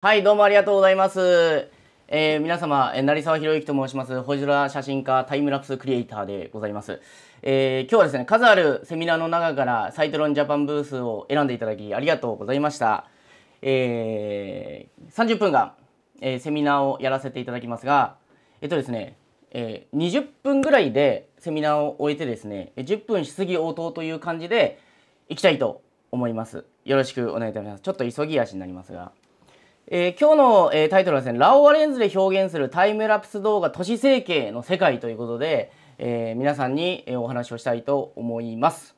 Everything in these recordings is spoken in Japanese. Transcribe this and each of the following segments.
はい、どうもありがとうございます。えー、皆様、え成沢博之と申します。星空写真家、タイムラプスクリエイターでございます。えー、今日はですね、数あるセミナーの中から、サイトロンジャパンブースを選んでいただき、ありがとうございました。えー、30分間、えー、セミナーをやらせていただきますが、えっとですね、えー、20分ぐらいでセミナーを終えてですね、10分質疑応答という感じでいきたいと思います。よろしくお願いいたします。ちょっと急ぎ足になりますが。えー、今日の、えー、タイトルはですね、ラオワレンズで表現するタイムラプス動画都市整形の世界ということで、えー、皆さんに、えお話をしたいと思います。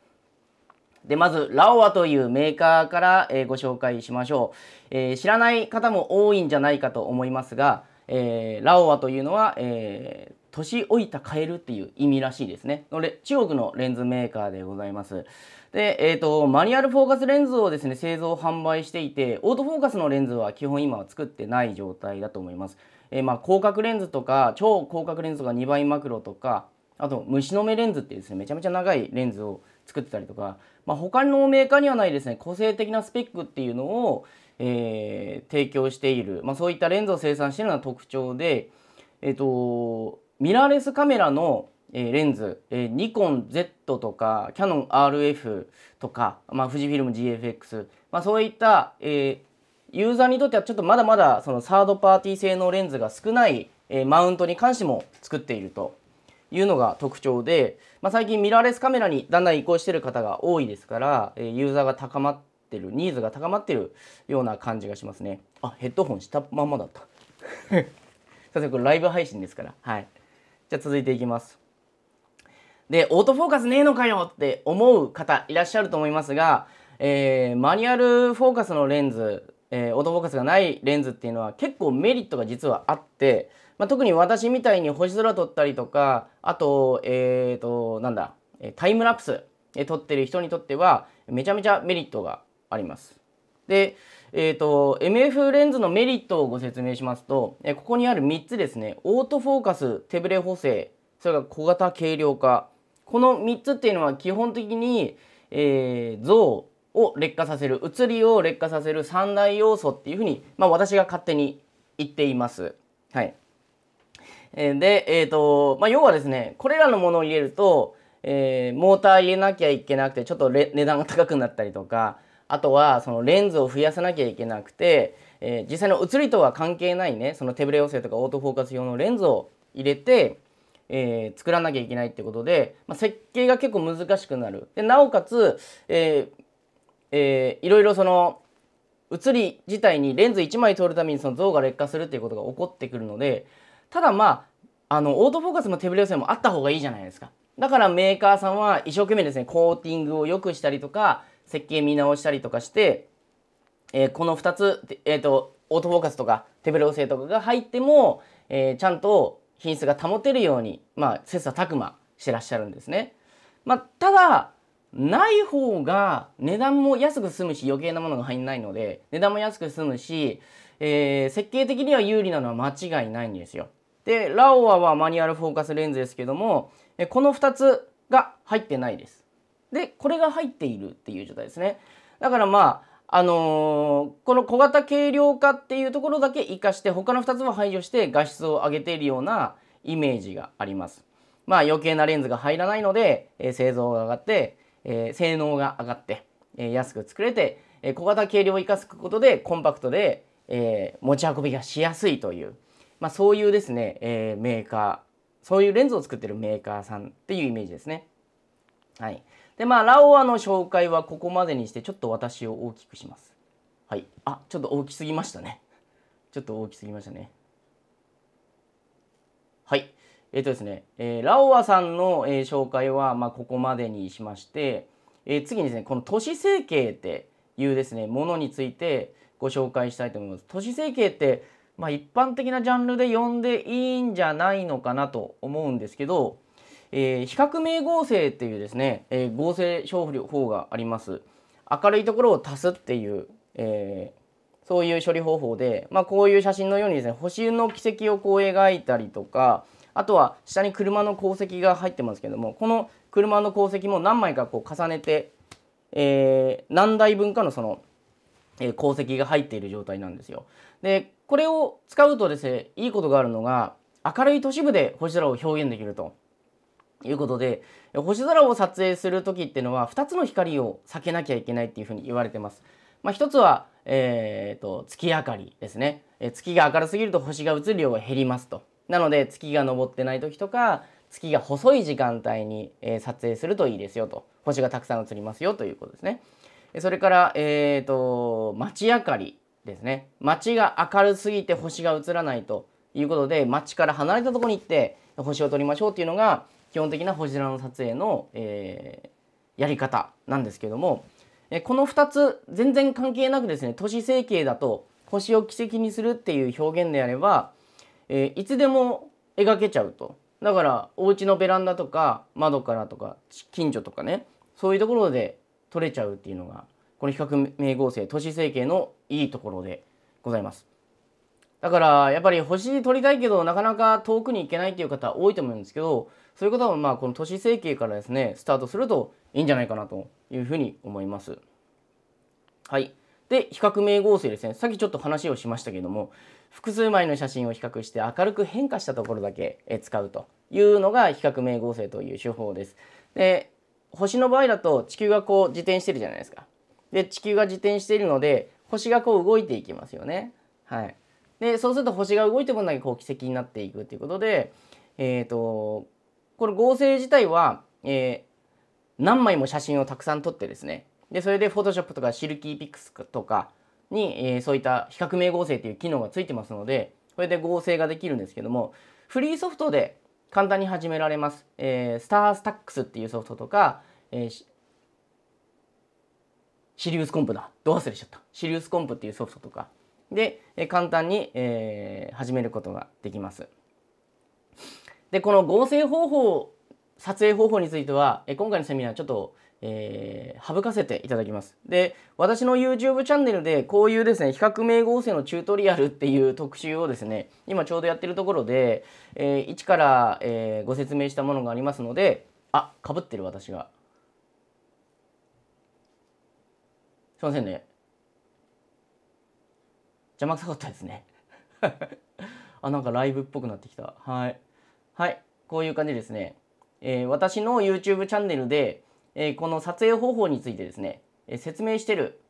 で、まず、ラオワというメーカーから、えご紹介しましょう、え知らない方も多いんじゃないかと思いますが、えー、ラオアというのは、えー、年老いたカエルっていう意味らしいですね。のれ中国のレンズメーカーでございます。で、えっ、ー、と、マニュアルフォーカスレンズをですね、製造販売していて、オートフォーカスのレンズは基本今は作ってない状態だと思います。えー、まあ、広角レンズとか、超広角レンズとか2倍マクロとか、あと虫の目レンズっていうですね、めちゃめちゃ長いレンズを作ってたりとか、まあ、他のメーカーにはないですね個性的なスペックっていうのを、えー、提供している、まあ、そういったレンズを生産しているのが特徴で、えーと、ミラーレスカメラの、えー、レンズ、えー、ニコン Z とかキヤノン RF とか、まあ、富士フィルム GFX、まあ、そういった、えー、ユーザーにとってはちょっとまだまだそのサードパーティー製のレンズが少ない、えー、マウントに関しても作っているというのが特徴で、まあ、最近ミラーレスカメラにだんだん移行してる方が多いですから、えー、ユーザーが高まってってるニーズが高まってるような感じがしますねあヘッドホンしたまんまだったすい これライブ配信ですからはいじゃあ続いていきますでオートフォーカスねえのかよって思う方いらっしゃると思いますが、えー、マニュアルフォーカスのレンズ、えー、オートフォーカスがないレンズっていうのは結構メリットが実はあってまあ、特に私みたいに星空撮ったりとかあとえっ、ー、となんだタイムラプス撮ってる人にとってはめちゃめちゃメリットがあります。で、えーと、MF レンズのメリットをご説明しますと、えここにある3つですね、オートフォーカス、手ブレ補正、それから小型軽量化、この3つっていうのは基本的に、えー、像を劣化させる、写りを劣化させる3大要素っていうふうに、まあ、私が勝手に言っています。はい。で、えっ、ー、と、まあ、要はですね、これらのものを入れると、えー、モーター入れなきゃいけなくて、ちょっと値段が高くなったりとか、あとはそのレンズを増やさなきゃいけなくて、えー、実際の写りとは関係ないねその手ぶれ補正とかオートフォーカス用のレンズを入れて、えー、作らなきゃいけないってことで、まあ、設計が結構難しくなるでなおかつ、えーえー、いろいろその写り自体にレンズ1枚通るためにその像が劣化するっていうことが起こってくるのでただまああのオートフォーカスも手ぶれ補正もあった方がいいじゃないですかだからメーカーさんは一生懸命ですねコーティングを良くしたりとか設計見直したりとかして、えー、この2つ、えーと、オートフォーカスとか手ブレ補正とかが入っても、えー、ちゃんと品質が保てるように、まあ、切磋琢磨してらっしゃるんですね。まあ、ただ、ない方が値段も安く済むし余計なものが入んないので値段も安く済むし、えー、設計的には有利なのは間違いないんですよ。でラオアはマニュアルフォーカスレンズですけどもこの2つが入ってないです。でこれが入っているっていう状態ですねだからまああのー、この小型軽量化っていうところだけ生かして他の2つも排除して画質を上げているようなイメージがあります。まあ余計なレンズが入らないので、えー、製造が上がって、えー、性能が上がって、え安く作れて、え小型軽量を生かすことでコンパクトで、え持ち運びがしやすいという、まあ、そういうですね、えメーカーそういうレンズを作ってるメーカーさんっていうイメージですね。はい、で、まあ、ラオアの紹介はここまでにして、ちょっと私を大きくします。はい。あ、ちょっと大きすぎましたね。ちょっと大きすぎましたね。はい。えっ、ー、とですね、えー、ラオアさんの、えー、紹介は、まあ、ここまでにしまして、えー、次にですね、この都市整形っていうですね、ものについてご紹介したいと思います。都市整形って、まあ、一般的なジャンルで呼んでいいんじゃないのかなと思うんですけど、えー、比較名合成っていうですね、えー、合成処法があります。明るいところを足すっていう、えー、そういう処理方法で、まあ、こういう写真のようにですね星の軌跡をこう描いたりとかあとは下に車の鉱石が入ってますけどもこの車の鉱石も何枚かこう重ねて、えー、何台分かのその、えー、鉱石が入っている状態なんですよ。でこれを使うとですねいいことがあるのが明るい都市部で星空を表現できると。いうことで星空を撮影する時っていうのは2つの光を避けなきゃいけないっていうふうに言われてます。まあ、1つは、えーと、月明かりですね、月が明るすぎると星が映る量が減りますと。なので月が昇ってない時とか月が細い時間帯に、え撮影するといいですよと星がたくさん映りますよということですね。それから、えーと、と街明かりですね街が明るすぎて星が映らないということで街から離れたとこに行って星を撮りましょうっていうのが基本的なホジラの撮影の、えー、やり方なんですけども、えー、この2つ全然関係なくですね都市整形だと星を軌跡にするっていう表現であれば、えー、いつでも描けちゃうとだからお家のベランダとか窓からとか近所とかねそういうところで撮れちゃうっていうのがこの比較名合成都市整形のいいところでございます。だからやっぱり星撮りたいけどなかなか遠くに行けないっていう方多いと思うんですけどそういうことはまあこの都市整形からですねスタートするといいんじゃないかなというふうに思います。はいで比較名合成ですねさっきちょっと話をしましたけども複数枚の写真を比較して明るく変化したところだけ使うというのが比較名合成という手法です。で星の場合だと地球がこう自転してるじゃないですか。で地球が自転しているので星がこう動いていきますよね。はい、でそうすると星が動いてもだけこう奇跡になっていくっていうことで、えーとこれ合成自体は、えー、何枚も写真をたくさん撮ってですねでそれでフォトショップとかシルキーピックスとかに、えー、そういった比較名合成っていう機能がついてますのでこれで合成ができるんですけどもフリーソフトで簡単に始められます、えー、スタースタックスっていうソフトとか、えー、シリウスコンプだどう忘れちゃったシリウスコンプっていうソフトとかで、え簡単に、えー、始めることができますでこの合成方法撮影方法については、え今回のセミナーちょっと、えー、省かせていただきます。で、私の YouTube チャンネルで、こういうですね、比較名合成のチュートリアルっていう特集をですね、今ちょうどやってるところで、えー、一から、えー、ご説明したものがありますので、あ、かぶってる私が。すいませんね。邪魔くさかったですね。あ、なんかライブっぽくなってきた。はい。はい、こういう感じですね。えー、私の YouTube チャンネルで、えー、この撮影方法についてですね、えー、説明してる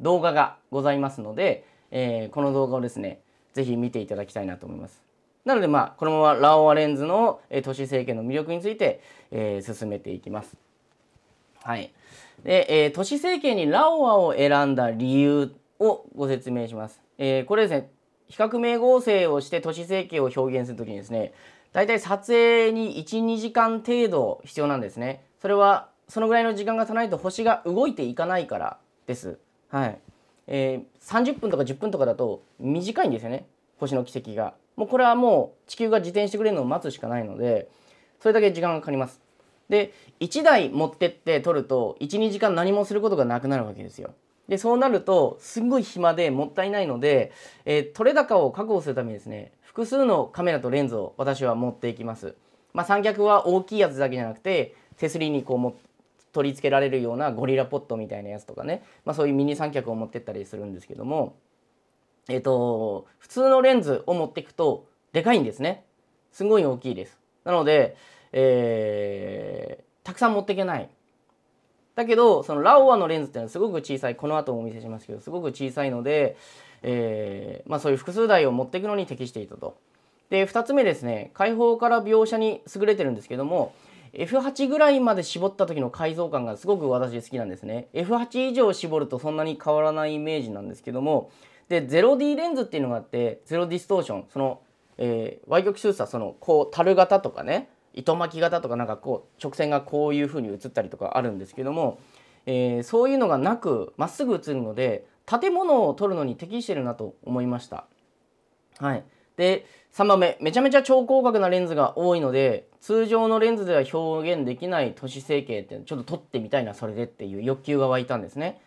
動画がございますので、えこの動画をですね、是非見ていただきたいなと思います。なのでまあこのままラオアレンズの、え都市政権の魅力について、え進めていきます。はい。で、え都市政権にラオアを選んだ理由をご説明します。えこれですね、比較名合成をして都市整形を表現するときにですね大体撮影に12時間程度必要なんですねそれはそのぐらいの時間が足ないと星が動いていかないからですはいえー、30分とか10分とかだと短いんですよね星の軌跡がもうこれはもう地球が自転してくれるのを待つしかないのでそれだけ時間がかかりますで1台持ってって撮ると12時間何もすることがなくなるわけですよでそうなるとすんごい暇でもったいないので、えー、取れ高を確保するためにですね複数のカメラとレンズを私は持っていきます、まあ、三脚は大きいやつだけじゃなくて手すりにこう取り付けられるようなゴリラポットみたいなやつとかね、まあ、そういうミニ三脚を持ってったりするんですけどもえっ、ー、と普通のレンズを持っていくとでかいんですねすごい大きいですなので、えー、たくさん持っていけないだけどそのラオアのレンズっていうのはすごく小さいこの後お見せしますけどすごく小さいので、えー、まあ、そういう複数台を持っていくのに適していたと。で2つ目ですね開放から描写に優れてるんですけども F8 ぐらいまで絞った時の改造感がすごく私好きなんですね F8 以上絞るとそんなに変わらないイメージなんですけどもで 0D レンズっていうのがあって0ディストーションその、えー、Y 極収差そのこう樽型とかね糸巻き型とかなんかこう直線がこういう風に映ったりとかあるんですけども、えー、そういうのがなくまっすぐ映るので建物を撮るのに適してるなと思いました。はい、で3番目めちゃめちゃ超広角なレンズが多いので通常のレンズでは表現できない都市整形ってちょっと撮ってみたいなそれでっていう欲求が湧いたんですね。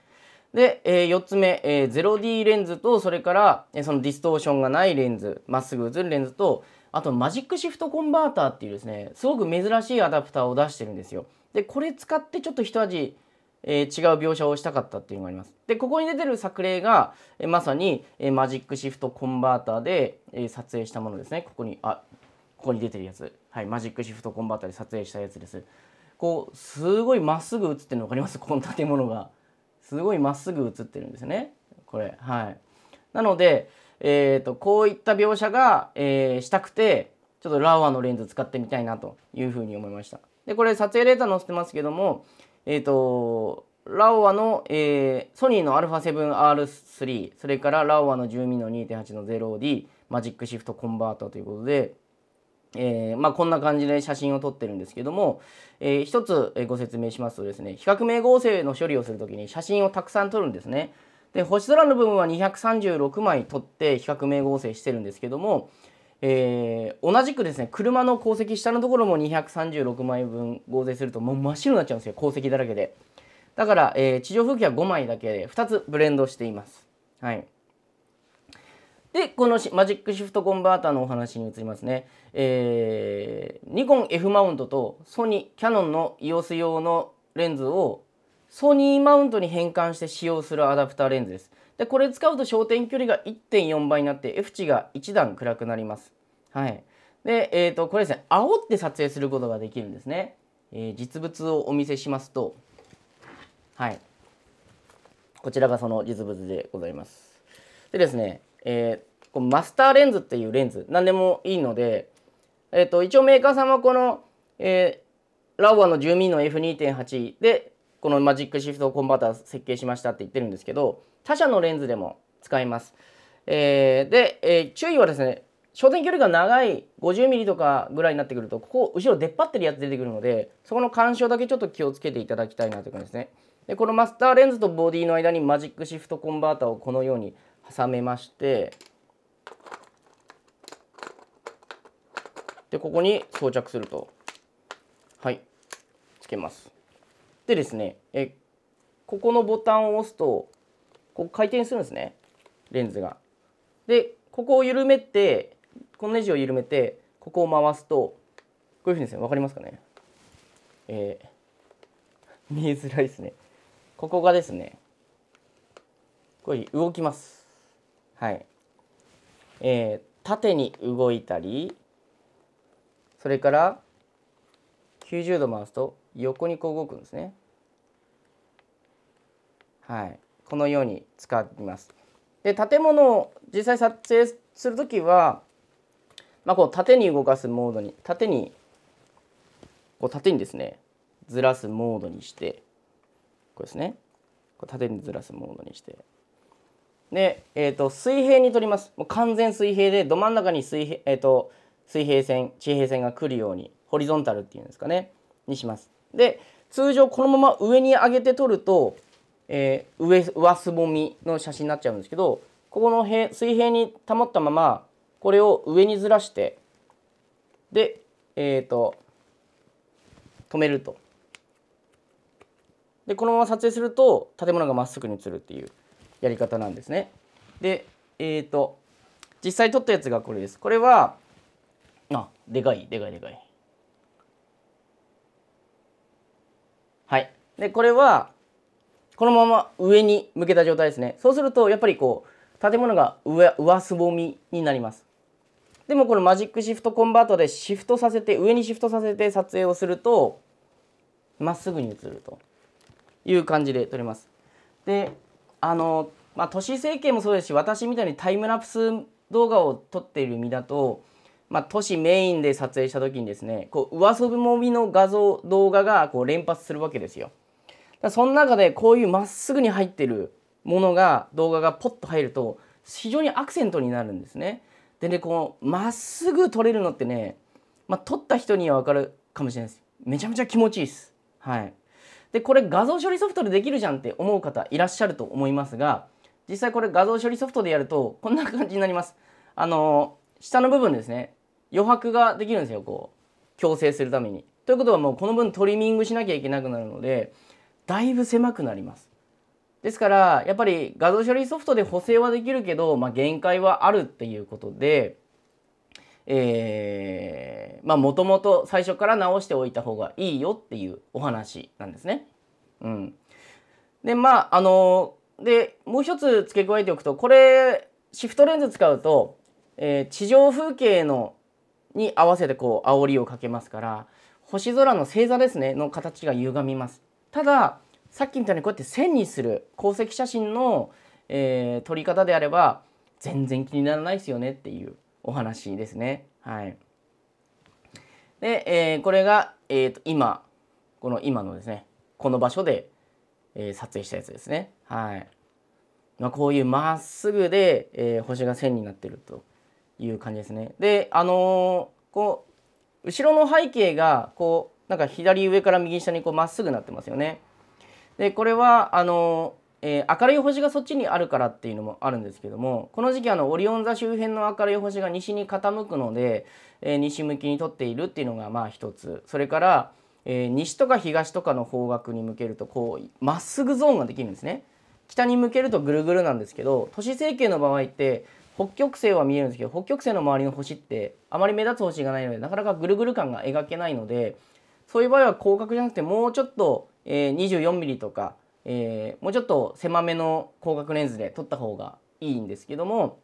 で、えー、4つ目、えー、0D レンズとそれから、えー、そのディストーションがないレンズまっすぐ映るレンズと、あとマジックシフトコンバーターっていうですね、すごく珍しいアダプターを出してるんですよ。で、これ使ってちょっと一味、えー、違う描写をしたかったっていうのがあります。で、ここに出てる作例が、えー、まさに、えー、マジックシフトコンバーターで、え撮影したものですね。ここに、あ、ここに出てるやつ。はい、マジックシフトコンバーターで撮影したやつです。こう、すごいまっすぐ映ってるの分かります この建物が。すごいまっすぐ映ってるんですね。これ。はい。なので、えーと、こういった描写が、えー、したくてちょっとラオアのレンズ使ってみたいなというふうに思いました。でこれ撮影データ載せてますけども、えーと、ラオアの、えー、ソニーの α7R3 それからラオアの12の2.8の 0D マジックシフトコンバーターということで、えー、まあ、こんな感じで写真を撮ってるんですけども、えー、一つご説明しますとですね比較名合成の処理をする時に写真をたくさん撮るんですね。で星空の部分は236枚取って比較名合成してるんですけども、えー、同じくですね車の鉱石下のところも236枚分合成するともう真っ白になっちゃうんですよ鉱石だらけでだから、えー、地上風景は5枚だけで2つブレンドしていますはいでこのマジックシフトコンバーターのお話に移りますね、えー、ニコン F マウントとソニーキャノンの EOS 用のレンズをソニーマウントに変換して使用するアダプターレンズです。で、これ使うと焦点距離が1.4倍になって F 値が1段暗くなります。はい。で、えっ、ー、と、これですね、煽って撮影することができるんですね。えー、実物をお見せしますと、はい。こちらがその実物でございます。でですね、えー、こマスターレンズっていうレンズ、何でもいいので、えっ、ー、と、一応メーカーさんはこの、えー、ラボアの住民の F2.8 でこのマジックシフトコンバーター設計しましたって言ってるんですけど他社のレンズでも使います。えー、で、えー、注意はですね焦点距離が長い 50mm とかぐらいになってくるとここ後ろ出っ張ってるやつ出てくるのでそこの干渉だけちょっと気をつけていただきたいなという感じですね。でこのマスターレンズとボディの間にマジックシフトコンバーターをこのように挟めましてでここに装着するとはいつけます。でですねえここのボタンを押すとこう回転するんですねレンズが。でここを緩めてこのネジを緩めてここを回すとこういうふうにですね分かりますかねえー、見えづらいですね。ここがですねこに動きます。はい。えー、縦に動いたりそれから90度回すと横にこう動くんですね。はい、このように使います。で建物を実際撮影する時は、まあ、こう縦に動かすモードに縦にこう縦にですねずらすモードにしてこうですねこう縦にずらすモードにしてで、えーと、水平に撮りますもう完全水平でど真ん中に水平,、えーと、水平線地平線が来るようにホリゾンタルっていうんですかねにします。で通常このまま上に上げて取るとえー、上上すぼみの写真になっちゃうんですけどここの平水平に保ったままこれを上にずらしてでえっ、ー、と止めると。でこのまま撮影すると建物がまっすぐに映るっていうやり方なんですね。でえっ、ー、と実際撮ったやつがこれです。これはあでかいでかいでかい。はい。でこれはこのまま上に向けた状態ですねそうするとやっぱりこう建物が上上すぼみになりますでもこのマジックシフトコンバートでシフトさせて上にシフトさせて撮影をするとまっすぐに映るという感じで撮れますであのまあ、都市整形もそうですし私みたいにタイムラプス動画を撮っている身だと、まあ、都市メインで撮影した時にですねこう上すぼもみの画像動画がこう連発するわけですよ。だその中でこういうまっすぐに入ってるものが動画がポッと入ると非常にアクセントになるんですね。でねこうまっすぐ撮れるのってね、まあ、撮った人には分かるかもしれないです。めちゃめちゃ気持ちいいです。はい、でこれ画像処理ソフトでできるじゃんって思う方いらっしゃると思いますが実際これ画像処理ソフトでやるとこんな感じになります。あの下の部分ですね余白ができるんですよこう矯正するために。ということはもうこの分トリミングしなきゃいけなくなるのでだいぶ狭くなります。ですからやっぱり画像処理ソフトで補正はできるけど、まあ、限界はあるっていうことで、えまあもともと最初から直しておいた方がいいよっていうお話なんですね。うん、でまああのでもう一つ付け加えておくとこれシフトレンズ使うと、えー、地上風景のに合わせてこう煽りをかけますから星空の星座ですねの形が歪みます。たださっきみたいにこうやって線にする鉱石写真の、えー、撮り方であれば全然気にならないですよねっていうお話ですね。はい、で、えー、これが、えーと、今この今のですねこの場所で、えー、撮影したやつですね。はいまあ、こういうまっすぐで、えー、星が線になってるという感じですね。であのこう後ろの背景がこうなんか左上から右下にこうまっすぐなってますよね。でこれはあの、えー、明るい星がそっちにあるからっていうのもあるんですけどもこの時期あのオリオン座周辺の明るい星が西に傾くので、えー、西向きにとっているっていうのがまあ一つそれから、えー、西とか東とかの方角に向けるとこうまっすぐゾーンができるんですね。北に向けるとぐるぐるなんですけど都市整形の場合って北極星は見えるんですけど北極星の周りの星ってあまり目立つ星がないのでなかなかぐるぐる感が描けないのでそういう場合は広角じゃなくてもうちょっと、えー、24mm とか、えー、もうちょっと狭めの広角レンズで撮った方がいいんですけども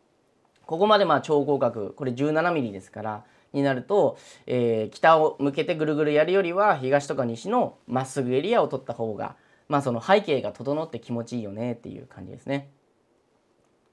ここまでまあ超広角これ 17mm ですからになると、えー、北を向けてぐるぐるやるよりは東とか西のまっすぐエリアを取った方がまあその背景が整って気持ちいいよねっていう感じですね。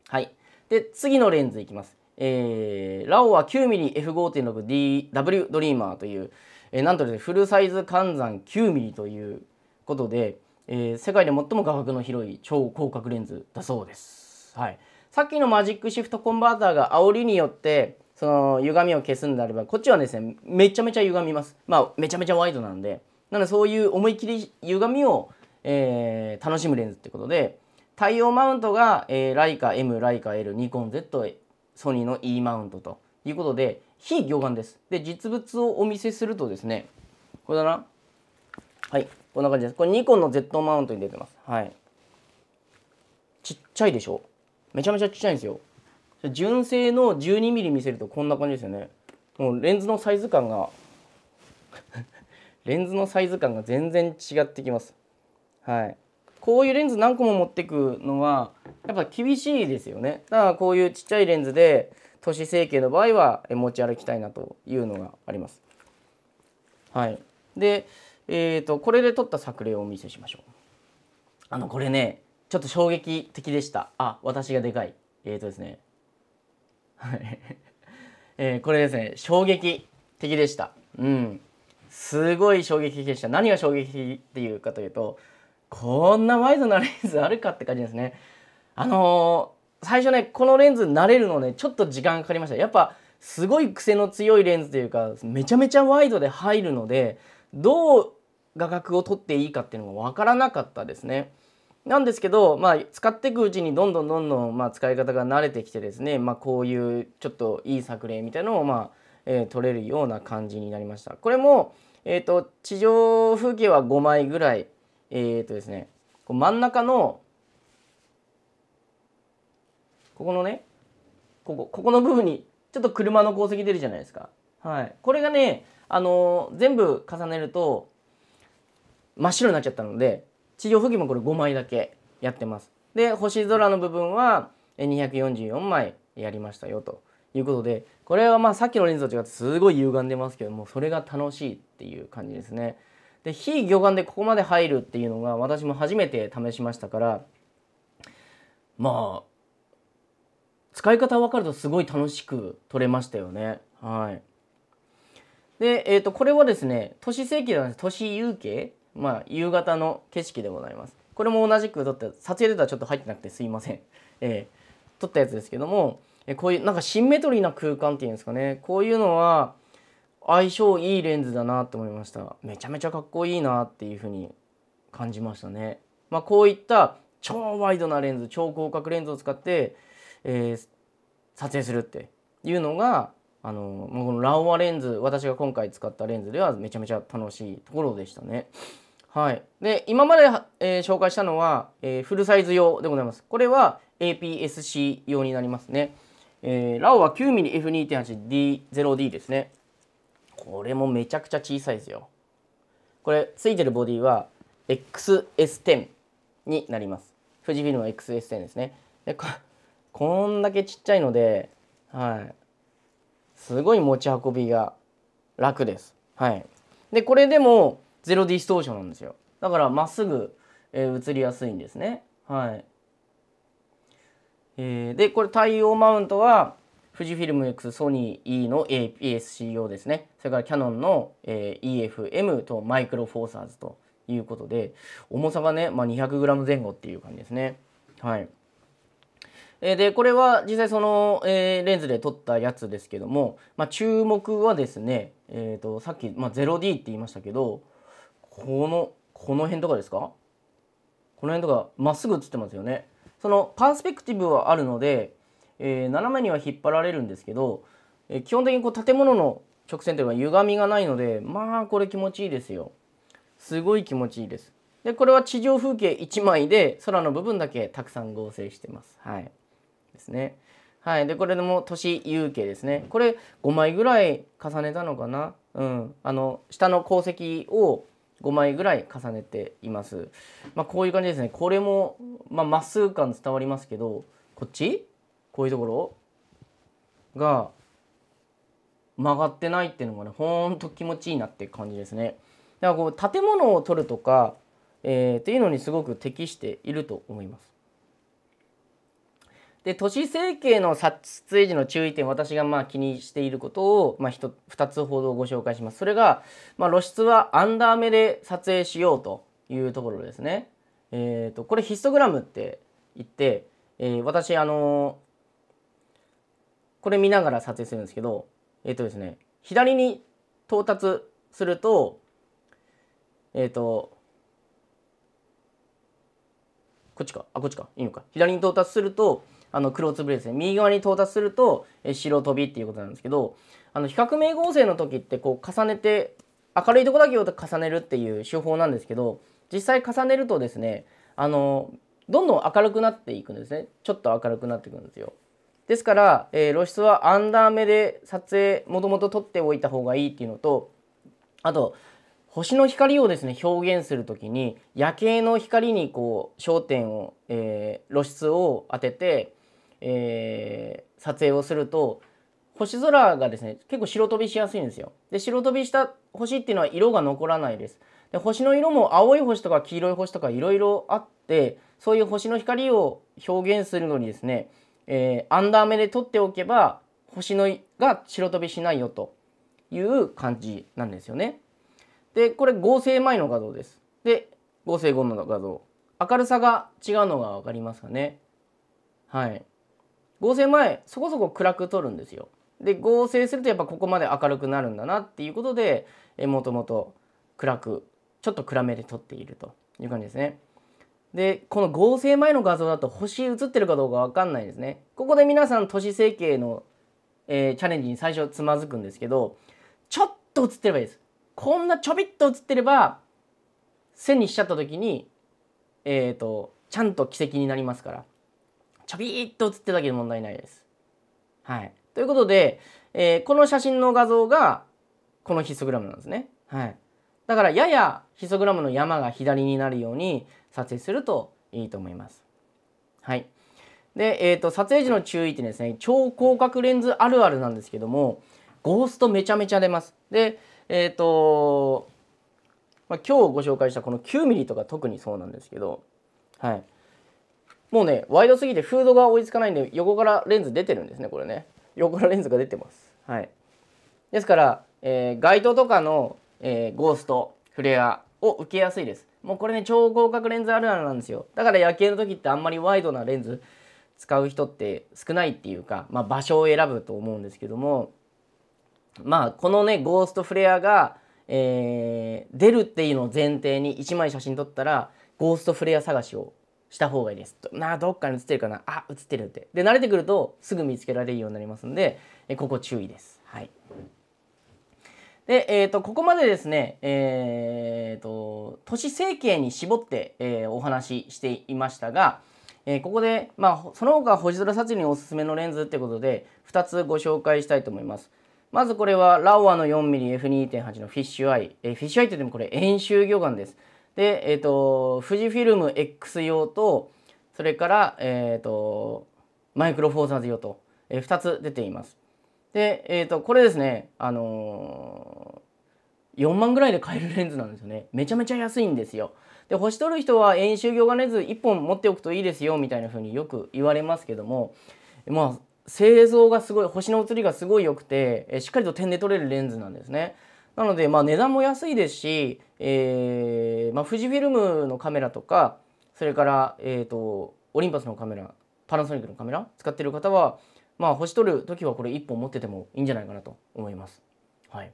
はい。で次のレンズいきます。えー、ラオは 9mmF5.6DW ドリーマーという、えなんとですねフルサイズ換算 9mm ということで、えー、世界で最も画角の広い超広角レンズだそうです。はい、さっきのマジックシフトコンバーターが煽りによってその歪みを消すんであればこっちはですねめちゃめちゃ歪みます。まあめちゃめちゃワイドなんでなのでそういう思い切り歪みを、えー、楽しむレンズってことで対応マウントが、えー、ライカ M ライカ L ニコン Z ソニーの E マウントということで非魚眼です。で、実物をお見せするとですね、これだな。はい、こんな感じです。これニコンの Z マウントに出てます。はい。ちっちゃいでしょめちゃめちゃちっちゃいんですよ。純正の 12mm 見せるとこんな感じですよね。もうレンズのサイズ感が レンズのサイズ感が全然違ってきます。はい。こういうレンズ何個も持ってくのはやっぱ厳しいですよね。だからこういうちっちゃいレンズで都市整形の場合は持ち歩きたいなというのがあります。はい、で、えーと、これで撮った作例をお見せしましょう。あのこれねちょっと衝撃的でした。あ私がでかい。えっ、ー、とですね。はい。えこれですね衝撃的でした。うん。すごい衝撃的でした。何が衝撃的っていうかというとこんなワイドなレンズあるかって感じですね。あのー最初ねこのレンズ慣れるのねちょっと時間かかりましたやっぱすごい癖の強いレンズというかめちゃめちゃワイドで入るのでどう画角を取っていいかっていうのが分からなかったですね。なんですけど、まあ、使っていくうちにどんどんどんどん、まあ、使い方が慣れてきてですね、まあ、こういうちょっといい作例みたいのを、まあえー、撮れるような感じになりました。これも、えーと、と地上風景は5枚ぐらい、えーとですね、こう真ん中のここのねここここの部分にちょっと車の鉱石出るじゃないですか。はい、これがね、あのー、全部重ねると真っ白になっちゃったので地上付近もこれ5枚だけやってます。で星空の部分は244枚やりましたよということでこれはまあさっきのレンズと違ってすごい歪んでますけどもそれが楽しいっていう感じですね。で非魚眼でここまで入るっていうのが私も初めて試しましたからまあ使い方分かるとすごい楽しく撮れましたよね。はい。で、えっ、ー、と、これはですね、都市正規ではなくて都市夕景、まあ、夕方の景色でございます。これも同じく撮って撮影データちょっと入ってなくてすいません。えー、撮ったやつですけども、えこういうなんかシンメトリーな空間っていうんですかね、こういうのは相性いいレンズだなと思いました。めちゃめちゃかっこいいなっていうふうに感じましたね。まあ、こういった超ワイドなレンズ、超広角レンズを使って、えー、撮影するっていうのがあのこのラオアレンズ私が今回使ったレンズではめちゃめちゃ楽しいところでしたね。はい、で今まで、えー、紹介したのは、えー、フルサイズ用でございます。これは APS-C 用になりますね。えー、ラオは 9mmF2.8D0D ですね。これもめちゃくちゃ小さいですよ。これついてるボディは XS10 になります。富士フィルム XS10 ですね。でこんだけちっちゃいので、はい、すごい持ち運びが楽です。はい、でこれでもゼロディストーションなんですよだからまっすぐ、えー、映りやすいんですね。はいえー、でこれ対応マウントは富士フィルム X ソニー E の APS-C 用ですねそれからキャノンの、えー、EFM とマイクロフォーサーズということで重さがね、まあ、200g 前後っていう感じですね。はいえで、これは実際その、えレンズで撮ったやつですけども、まあ、注目はですね、えーと、とさっき、まあ、0D って言いましたけど、この、この辺とかですかこの辺とかまっすぐ映ってますよね。そのパースペクティブはあるので、えー、斜めには引っ張られるんですけど、えー、基本的にこう建物の直線というか歪みがないのでまあこれ気持ちいいですよ。すごい気持ちいいです。でこれは地上風景1枚で空の部分だけたくさん合成してます。はいですね。はい。で、これでも年有形ですね。これ5枚ぐらい重ねたのかなうん。あの、下の鉱石を5枚ぐらい重ねています。まあ、こういう感じですね。これも、まあ、まっすぐ感伝わりますけど、こっちこういうところが曲がってないっていうのがね、ほんと気持ちいいなって感じですね。だからこう、建物を取るとか、えー、っていうのにすごく適していると思います。で都市整形の撮影時の注意点私がまあ気にしていることを、まあ、2つほどご紹介します。それが、まあ、露出はアンダー目で撮影しようというところですね。えーと、これヒストグラムって言って、えー、私あのー、これ見ながら撮影するんですけどえっ、ー、とですね左に到達するとえっ、ー、とこっちかあこっちかいいのか左に到達するとあの黒粒ですね右側に到達すると、え白飛びっていうことなんですけどあの比較名合成の時ってこう重ねて明るいとこだけを重ねるっていう手法なんですけど実際重ねるとですねあのどんどん明るくなっていくんですねちょっと明るくなっていくんですよ。ですから、えー、露出はアンダー目で撮影もともと撮っておいた方がいいっていうのとあと星の光をですね表現する時に夜景の光にこう焦点を、えー、露出を当ててえー、撮影をすると星空がですね結構白飛びしやすいんですよ。で白飛びした星っていうのは色が残らないです。で星の色も青い星とか黄色い星とかいろいろあってそういう星の光を表現するのにですね、えー、アンダー目で撮っておけば星のが白飛びしないよという感じなんですよね。でこれ合成前の画像です。で合成後の画像明るさが違うのが分かりますかね。はい合成前そこそこ暗く撮るんですよ。で合成するとやっぱここまで明るくなるんだなっていうことでもともと暗くちょっと暗めで撮っているという感じですね。でこの合成前の画像だと星写ってるかどうか分かんないですね。ここで皆さん都市整形の、えー、チャレンジに最初つまずくんですけどちょっと写ってればいいです。こんなちょびっと写ってれば線にしちゃった時にえっ、ー、とちゃんと軌跡になりますからちょびっと写ってるだけで問題ないです。はい。ということで、えー、この写真の画像がこのヒストグラムなんですね。はい。だからややヒストグラムの山が左になるように撮影するといいと思います。はい。で、えーと、撮影時の注意点ですね超広角レンズあるあるなんですけどもゴーストめちゃめちゃ出ます。でえっ、ー、と、まあ、今日ご紹介したこの 9mm とか特にそうなんですけど、はい、もうねワイドすぎてフードが追いつかないんで横からレンズ出てるんですねこれね横からレンズが出てますはいですから、えー、街灯とかの、えー、ゴーストフレアを受けやすいですもうこれね超広角レンズあるあるなんですよだから夜景の時ってあんまりワイドなレンズ使う人って少ないっていうか、まあ、場所を選ぶと思うんですけどもまあこのねゴーストフレアが、えー、出るっていうのを前提に1枚写真撮ったらゴーストフレア探しをした方がいいです。なあ、どっかに映ってるかなあ、映ってるって。で、慣れてくるとすぐ見つけられるようになりますんで、えここ注意です。はい。で、えっ、ー、と、ここまでですね、えっ、ー、と、都市整形に絞って、えー、お話ししていましたが、えここで、まあ、その他星空撮影におすすめのレンズってことで、2つご紹介したいと思います。まずこれは、ラオアの 4mmF2.8 のフィッシュアイ。えフィッシュアイって言ってもこれ、円周魚眼です。で、えっ、ー、と、富士フィルム X 用と、それから、えっ、ー、と、マイクロフォーサーズ用と、えー、2つ出ています。で、えっ、ー、と、これですね、あのー、4万ぐらいで買えるレンズなんですよね。めちゃめちゃ安いんですよ。で、星取る人は円周魚眼レンズ1本持っておくといいですよ、みたいな風によく言われますけども、まあ、製造がすごい、星の写りがすごい良くて、えしっかりと点で撮れるレンズなんですね。なので、まあ、値段も安いですし、えーまあ、富士フィルムのカメラとかそれから、えーと、オリンパスのカメラパナソニックのカメラ使ってる方は、まあ、星取る時はこれ1本持っててもいいんじゃないかなと思います。はい、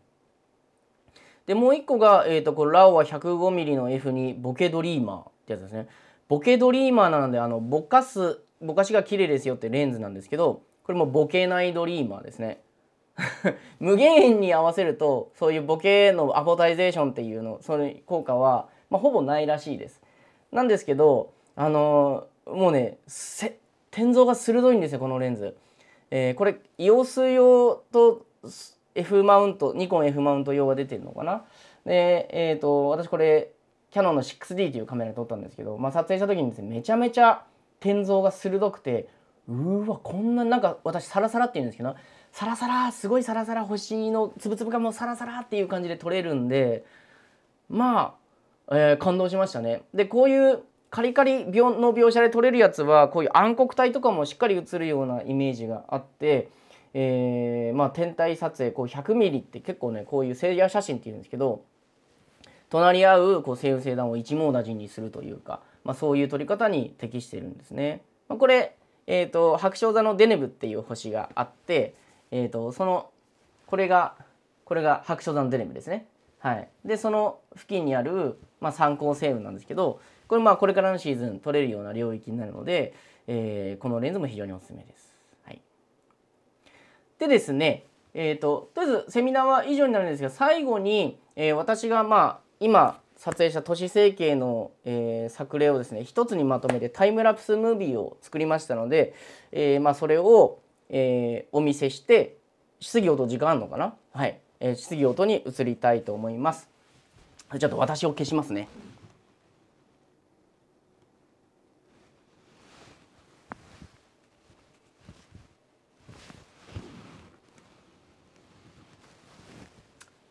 でもう1個が、えーと、こラオは 105mm の F2 ボケドリーマーってやつですね。ボケドリーマーなのであのぼかすぼかしが綺麗ですよってレンズなんですけどこれもボケないドリーマーですね。無限に合わせるとそういうボケのアポタイゼーションっていうのその効果は、まあ、ほぼないらしいです。なんですけどあのー、もうね天井が鋭いんですよこのレンズ。えー、これ EOS 用と F マウントニコン F マウント用が出てるのかな。でえーと、私これキヤノンの 6D というカメラで撮ったんですけど、まあ、撮影した時にですねめちゃめちゃ天井が鋭くてうわこんななんか私サラサラって言うんですけどサラサラすごいサラサラ星のつぶつぶがもうサラサラっていう感じで撮れるんでまあ、えー、感動しましたね。でこういうカリカリの描写で撮れるやつはこういう暗黒体とかもしっかり映るようなイメージがあって、えー、まあ、天体撮影こう100ミリって結構ねこういう聖夜写真っていうんですけど隣り合うこう西武星団を一網打尽にするというか、まあ、そういう撮り方に適してるんですね。まあ、これ、えーと、と白鳥座のデネブっていう星があってえっ、ー、と、その、これが、これが白書山デレムですね。はい。で、その付近にある、まあ、参考成分なんですけど、これまあこれからのシーズン取れるような領域になるので、えー、このレンズも非常におすすめです。はい、でですね、えーと、ととりあえずセミナーは以上になるんですが最後に、えー、私がまあ今撮影した都市整形の、えー、作例をですね一つにまとめてタイムラプスムービーを作りましたので、えーまあ、それを、えー、お見せして質疑応答時間あるのかなはい、えー、質疑応答に移りたいと思いますちょっと私を消しますね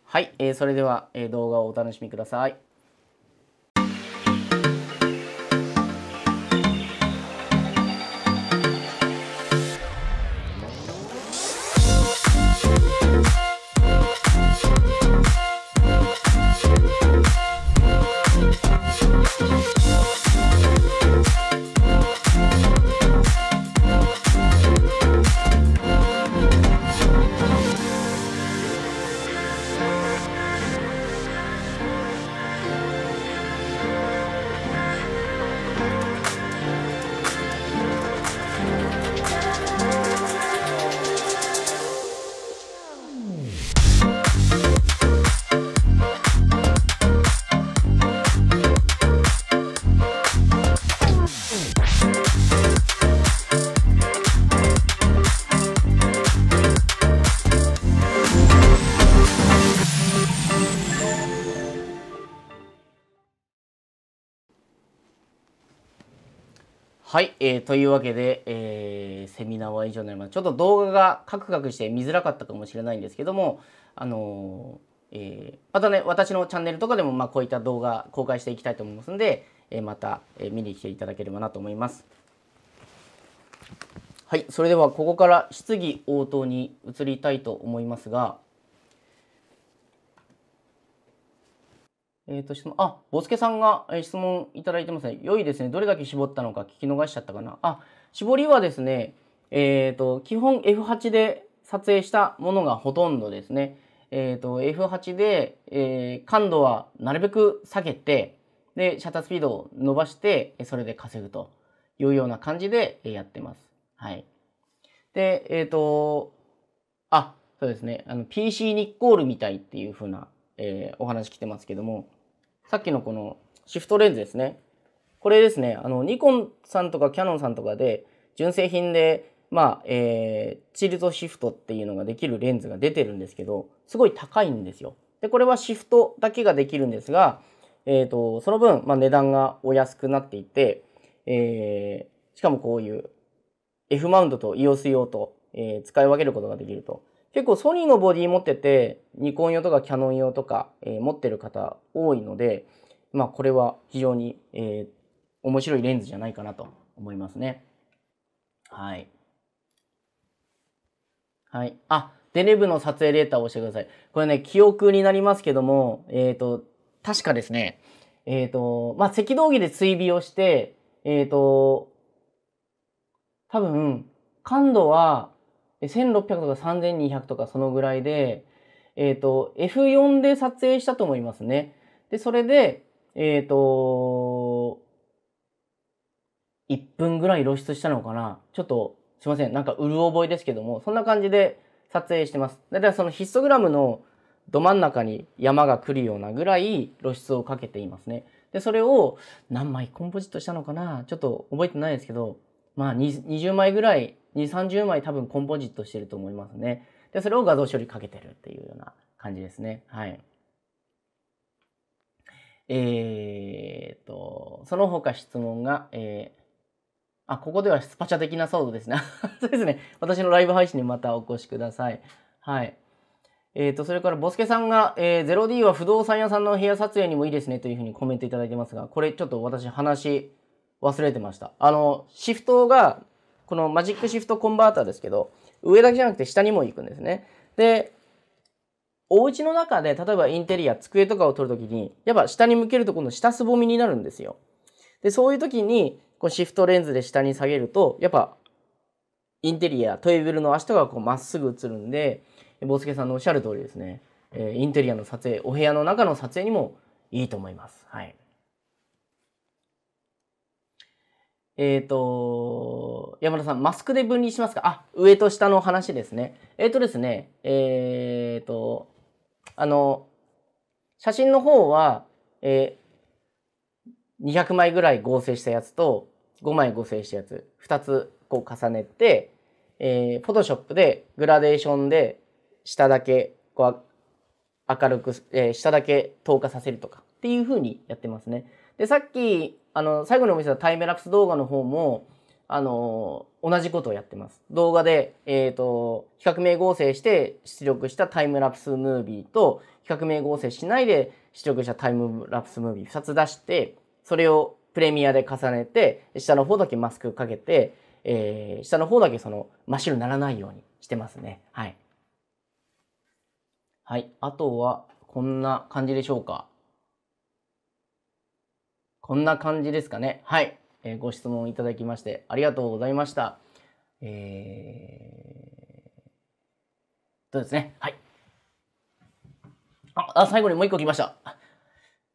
はい、えー、それでは、えー、動画をお楽しみくださいはい、えー、というわけで、えー、セミナーは以上になります。ちょっと動画がカクカクして見づらかったかもしれないんですけども、あのー、えー、またね、私のチャンネルとかでも、まあ、こういった動画公開していきたいと思いますので、えー、また、えー、見に来ていただければなと思います。はい、それではここから質疑応答に移りたいと思いますが、えっ、ー、と、質問、あ、ボスケさんが質問いただいてますね。良いですね。どれだけ絞ったのか聞き逃しちゃったかな。あ、絞りはですね、えっ、ー、と、基本 F8 で撮影したものがほとんどですね。えっ、ー、と、F8 で、え感度はなるべく下げて、で、シャッタースピードを伸ばして、それで稼ぐというような感じでやってます。はい。で、えっ、と、あ、そうですね。あの、PC ニッコールみたいっていう風な、えお話来てますけども、さっきのこのシフトレンズですね。これですね、あの、ニコンさんとかキャノンさんとかで、純正品で、まあ、えー、チルトシフトっていうのができるレンズが出てるんですけど、すごい高いんですよ。で、これはシフトだけができるんですが、えっ、ー、と、その分、まあ、値段がお安くなっていて、えー、しかもこういう F マウントと EOS 用と、えー、使い分けることができると。結構ソニーのボディ持ってて、ニコン用とかキャノン用とか、えー、持ってる方多いので、まあこれは非常に、えー、面白いレンズじゃないかなと思いますね。はい。はい。あ、デレブの撮影データを押してください。これね、記憶になりますけども、えっ、ー、と、確かですね、えっ、ー、と、まあ、赤道儀で追尾をして、えっ、ー、と、多分、感度はで、1600とか3200とかそのぐらいで、えっ、ー、と、F4 で撮影したと思いますね。で、それで、えっ、ー、と、1分ぐらい露出したのかな。ちょっと、すいません。なんか、うる覚えですけども、そんな感じで撮影してます。だからそのヒストグラムのど真ん中に山が来るようなぐらい露出をかけていますね。で、それを何枚コンポジットしたのかなちょっと覚えてないですけど、まあ、20枚ぐらい、2、30枚多分コンポジットしてると思いますね。で、それを画像処理かけてるっていうような感じですね。はい。えー、と、その他質問が、えー、あ、ここではスパチャ的な騒動ですね。そうですね。私のライブ配信にまたお越しください。はい。えっ、ー、と、それから、ボスケさんが、えー、0D は不動産屋さんの部屋撮影にもいいですねというふうにコメントいただいてますが、これちょっと私話忘れてました。あの、シフトが、このマジックシフトコンバーターですけど、上だけじゃなくて下にも行くんですね。で、お家の中で、例えばインテリア、机とかを取るときに、やっぱ下に向けるとこの下すぼみになるんですよ。で、そういうときに、このシフトレンズで下に下げると、やっぱ、インテリア、トイベルの足とかこうまっすぐ映るんで、ボスケさんのおっしゃる通りですね、えー、インテリアの撮影、お部屋の中の撮影にもいいと思います。はい。えっ、ー、と、山田さん、マスクで分離しますかあ、上と下の話ですね。えっ、ー、とですね、えっ、ー、と、あの、写真の方は、えー、200枚ぐらい合成したやつと、5枚合成したやつ、2つこう重ねて、えー、p h o t o s でグラデーションで下だけこう明るく、えー、下だけ透過させるとかっていう風にやってますね。で、さっき、あの、最後にお見せしたタイムラプス動画の方も、あの、同じことをやってます。動画で、えっ、ー、と、比較名合成して出力したタイムラプスムービーと、比較名合成しないで出力したタイムラプスムービー2つ出して、それをプレミアで重ねて、下の方だけマスクかけて、えー、下の方だけその真っ白にならないようにしてますね。はい。はい。あとは、こんな感じでしょうか。こんな感じですかね。はい。えー、ご質問いただきましてありがとうございました。えー、うですね。はい。あ、あ最後にもう一個来ました。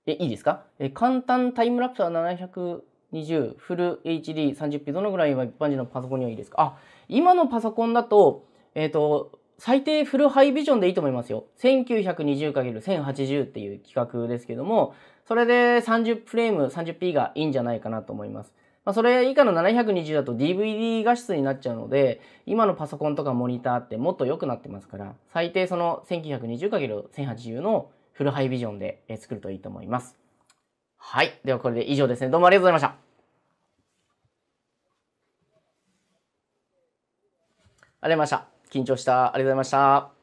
え、いいですかえ、簡単タイムラプスは720フル HD30 p どのぐらいは一般人のパソコンにはいいですかあ、今のパソコンだと、えっ、ー、と、最低フルハイビジョンでいいと思いますよ。1920×1080 っていう規格ですけども、それで30フレーム 30p がいいんじゃないかなと思います。まあ、それ以下の720だと DVD 画質になっちゃうので、今のパソコンとかモニターってもっと良くなってますから、最低その 1920×1080 のフルハイビジョンで作るといいと思います。はい。ではこれで以上ですね。どうもありがとうございました。ありがとうございました。緊張した。ありがとうございました。